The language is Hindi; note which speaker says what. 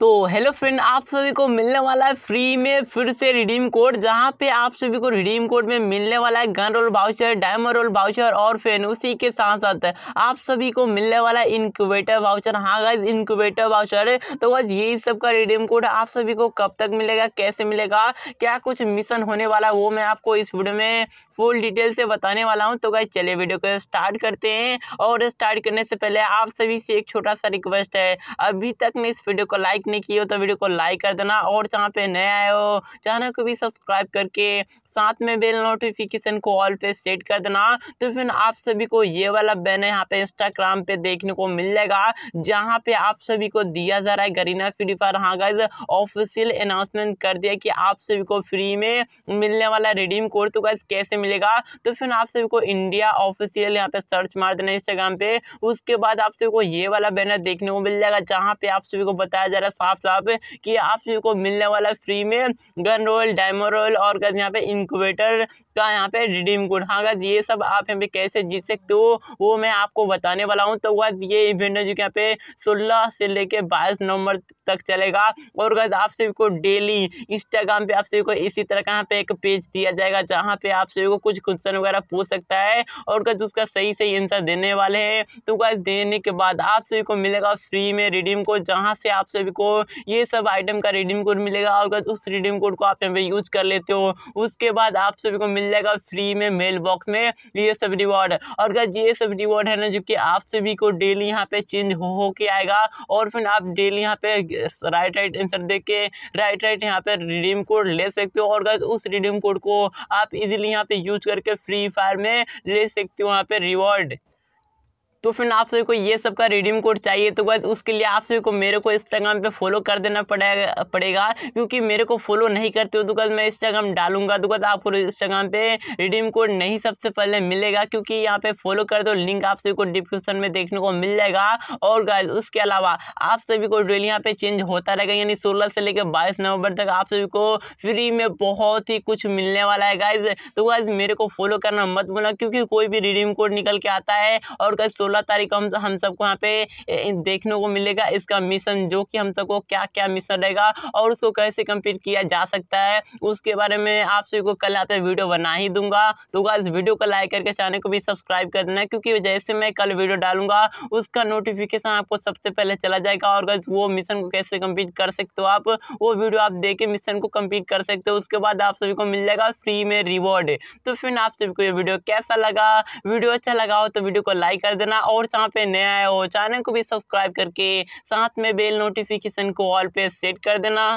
Speaker 1: तो हेलो फ्रेंड आप सभी को मिलने वाला है फ्री में फिर से रिडीम कोड जहां पे आप सभी को रिडीम कोड में मिलने वाला है gun roll voucher diamond roll voucher और फैन उसी के साथ साथ आप सभी को मिलने वाला है इनक्यूबेटर वाउचर हाँ गाइज इनक्यूबेटर वाउचर है तो बस यही सब का रिडीम कोड आप सभी को कब तक मिलेगा कैसे मिलेगा क्या कुछ मिशन होने वाला है वो मैं आपको इस वीडियो में फुल डिटेल से बताने वाला हूँ तो गाइज चले वीडियो को स्टार्ट करते हैं और स्टार्ट करने से पहले आप सभी से एक छोटा सा रिक्वेस्ट है अभी तक ने इस वीडियो को लाइक नहीं की हो तो वीडियो को लाइक कर देना और जहाँ पे नया आए हो चैनल को भी सब्सक्राइब करके साथ में बेल नोटिफिकेशन को ऑल पे सेट कर देना तो फिर आप सभी को ये वाला बैनर यहाँ पे इंस्टाग्राम पे देखने को मिल जाएगा जहाँ पे आप सभी को दिया जा रहा है गरीना फ्री फायर हाँ गाइज ऑफिशियल अनाउंसमेंट कर दिया कि आप सभी को फ्री में मिलने वाला रिडीम कोड तो गाइज कैसे मिलेगा तो फिर आप सभी को इंडिया ऑफिशियल यहाँ पे सर्च मार देना इंस्टाग्राम पे उसके बाद आप सभी को ये वाला बैनर देखने को मिल जाएगा जहाँ पे आप सभी को बताया जा रहा साफ साफ कि आप सभी को मिलने वाला फ्री में गन रोल डायमो रोल और गज यहाँ पे इंक्यूबेटर का यहाँ पे रिडीम कोड हाँ गज ये सब आप यहाँ पे कैसे जीत सकते हो वो मैं आपको बताने वाला हूँ तो गज ये इवेंट है जो कि यहाँ पे सोलह से लेके बाईस नवंबर तक चलेगा और गज आप सभी को डेली इंस्टाग्राम पे आप सभी को इसी तरह का यहाँ पे एक पेज दिया जाएगा जहाँ पे आप सभी को कुछ क्वेश्चन वगैरह पूछ सकता है और गज उसका सही सही आंसर देने वाले हैं तो गज देने के बाद आप सभी को मिलेगा फ्री में रिडीम को जहाँ से आप सभी को ये सब आइटम का रिडीम कोड मिलेगा और अगर उस रिडीम कोड को आप यहाँ पे यूज कर लेते हो उसके बाद आप सभी को मिल जाएगा फ्री में मेल बॉक्स में ये सब रिवॉर्ड और अगर ये सब रिवॉर्ड है ना जो कि आप सभी को डेली यहाँ पे चेंज हो हो के आएगा और फिर आप डेली यहाँ पे राइट राइट आंसर दे के राइट राइट यहाँ पे रिडीम कोड ले सकते हो और अगर उस रिडीम कोड को आप इजिली यहाँ पे यूज करके फ्री फायर में ले सकते हो यहाँ पे रिवॉर्ड तो फिर आप सभी को ये सब का रिडीम कोड चाहिए तो बस उसके लिए आप सभी को मेरे को इंस्टाग्राम पे फॉलो कर देना पड़ेगा पड़ेगा क्योंकि मेरे को फॉलो नहीं करते हो तो बस मैं इंस्टाग्राम डालूंगा तो बस आपको इंस्टाग्राम पे रिडीम कोड नहीं सबसे पहले मिलेगा क्योंकि यहाँ पे फॉलो कर दो लिंक आप सभी को डिस्क्रिप्शन में देखने को मिल जाएगा और गाइज उसके अलावा आप सभी को डेली यहाँ पे चेंज होता रहेगा यानी सोलह से लेकर बाईस नवंबर तक आप सभी को फ्री में बहुत ही कुछ मिलने वाला है गाइज तो गाइज मेरे को फॉलो करना मत बोला क्योंकि कोई भी रिडीम कोड निकल के आता है और गैस सोलह तारीख को हम सबको यहाँ पे देखने को मिलेगा इसका मिशन जो कि हम सबको क्या क्या मिशन रहेगा और उसको कैसे कम्प्लीट किया जा सकता है उसके बारे में आप सभी को कल यहाँ पे वीडियो बना ही दूंगा तो इस वीडियो को लाइक करके चैनल को भी सब्सक्राइब देना क्योंकि जैसे मैं कल वीडियो डालूंगा उसका नोटिफिकेशन आपको सबसे पहले चला जाएगा और वो मिशन को कैसे कम्प्लीट कर सकते हो आप वो वीडियो आप देख के मिशन को कंप्लीट कर सकते हो उसके बाद आप सभी को मिल जाएगा फ्री में रिवॉर्ड तो फिर आप सभी को ये वीडियो कैसा लगा वीडियो अच्छा लगा हो तो वीडियो को लाइक कर देना और जहाँ पे नया आया हो चैनल को भी सब्सक्राइब करके साथ में बेल नोटिफिकेशन को ऑल पे सेट कर देना